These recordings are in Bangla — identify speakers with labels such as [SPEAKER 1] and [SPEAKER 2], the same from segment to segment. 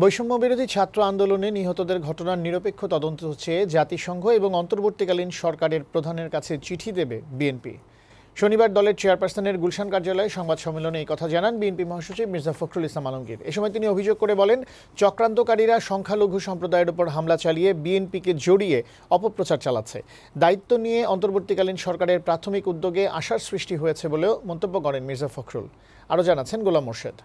[SPEAKER 1] বৈষম্য বিরোধী ছাত্র আন্দোলনে নিহতদের ঘটনার নিরপেক্ষ তদন্ত হচ্ছে জাতিসংঘ এবং অন্তর্বর্তীকালীন সরকারের প্রধানের কাছে চিঠি দেবে বিএনপি শনিবার দলের চেয়ারপারসনের গুলশান কার্যালয়ে সংবাদ সম্মেলনে এই কথা জানান বিএনপি মহাসচিব মির্জা ফখরুল ইসলাম আলমগীর এ সময় তিনি অভিযোগ করে বলেন চক্রান্তকারীরা সংখ্যালঘু সম্প্রদায়ের উপর হামলা চালিয়ে বিএনপিকে জড়িয়ে অপপ্রচার চালাচ্ছে দায়িত্ব নিয়ে অন্তর্বর্তীকালীন সরকারের প্রাথমিক উদ্যোগে আশার সৃষ্টি হয়েছে বলেও মন্তব্য করেন মির্জা ফখরুল আরও জানাচ্ছেন গোলাম মোর্শেদ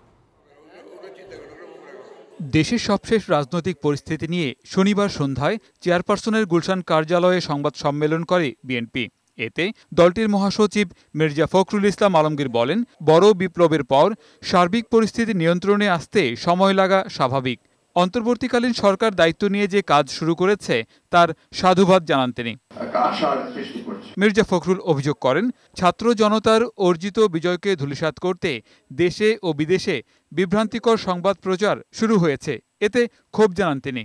[SPEAKER 2] দেশের সবশেষ রাজনৈতিক পরিস্থিতি নিয়ে শনিবার সন্ধ্যায় চেয়ারপারসনের গুলশান কার্যালয়ে সংবাদ সম্মেলন করে বিএনপি এতে দলটির মহাসচিব মির্জা ফখরুল ইসলাম আলমগীর বলেন বড় বিপ্লবের পর সার্বিক পরিস্থিতি নিয়ন্ত্রণে আসতে সময় লাগা স্বাভাবিক অন্তর্বর্তীকালীন সরকার দায়িত্ব নিয়ে যে কাজ শুরু করেছে তার সাধুবাদ জানান তিনি মির্জা ফখরুল অভিযোগ করেন ছাত্র জনতার অর্জিত বিজয়কে ধুলিসাত করতে দেশে ও বিদেশে বিভ্রান্তিকর সংবাদ প্রচার শুরু হয়েছে এতে ক্ষোভ জানান তিনি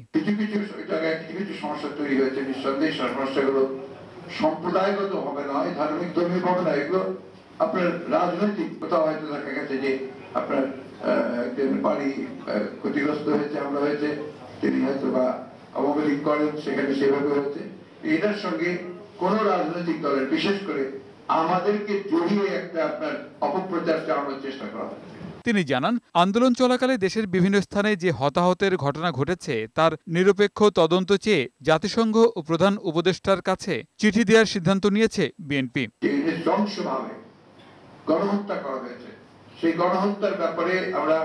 [SPEAKER 3] সম্প্রদায়গত হবে না ধার্মিক ধর্মীয় হবে না এগুলো আপনার রাজনৈতিক কোথাও হয়তো দেখা গেছে যে আপনার বাড়ি ক্ষতিগ্রস্ত হয়েছে আমরা হয়েছে তিনি হয়তো বা অবগতি করেন সেখানে সেভাবে হয়েছে এটার সঙ্গে কোন রাজনৈতিক দলের বিশেষ করে আমাদেরকে জড়িয়ে একটা আপনার অপপ্রচার চালানোর চেষ্টা করা হয়
[SPEAKER 2] তিনি জানান আন্দোলন চলাকালে দেশের বিভিন্ন স্থানে যে হতাহতের ঘটনা ঘটেছে তার নিরপেক্ষ তদন্ত চেয়ে জাতিসংঘ ও প্রধান উপদেষ্টার কাছে চিঠি দেওয়ার সিদ্ধান্ত নিয়েছে বিএনপি
[SPEAKER 3] গণহত্যা করা হয়েছে সেই গণহত্যার ব্যাপারে আমরা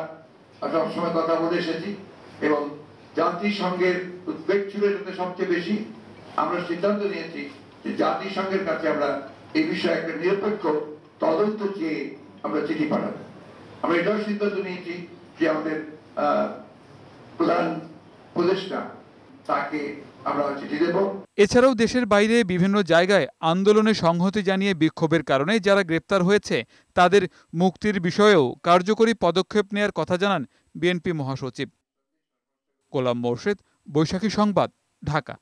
[SPEAKER 3] সবসময় কথা বলে এসেছি এবং জাতিসংঘের উদ্বেগ ছিল এটাতে সবচেয়ে বেশি আমরা সিদ্ধান্ত নিয়েছি যে জাতিসংঘের কাছে আমরা এই বিষয়ে একটা নিরপেক্ষ তদন্ত চেয়ে আমরা চিঠি পাঠাবো আমরা এটাও সিদ্ধান্ত নিয়েছি যে আমাদের প্রধান
[SPEAKER 2] উপদেষ্টা তাকে আমরা চিঠি দেব এছাড়াও দেশের বাইরে বিভিন্ন জায়গায় আন্দোলনে সংহতি জানিয়ে বিক্ষোভের কারণে যারা গ্রেপ্তার হয়েছে তাদের মুক্তির বিষয়েও কার্যকরী পদক্ষেপ নেয়ার কথা জানান বিএনপি মহাসচিব কোলাম মোর্শেদ বৈশাখী সংবাদ ঢাকা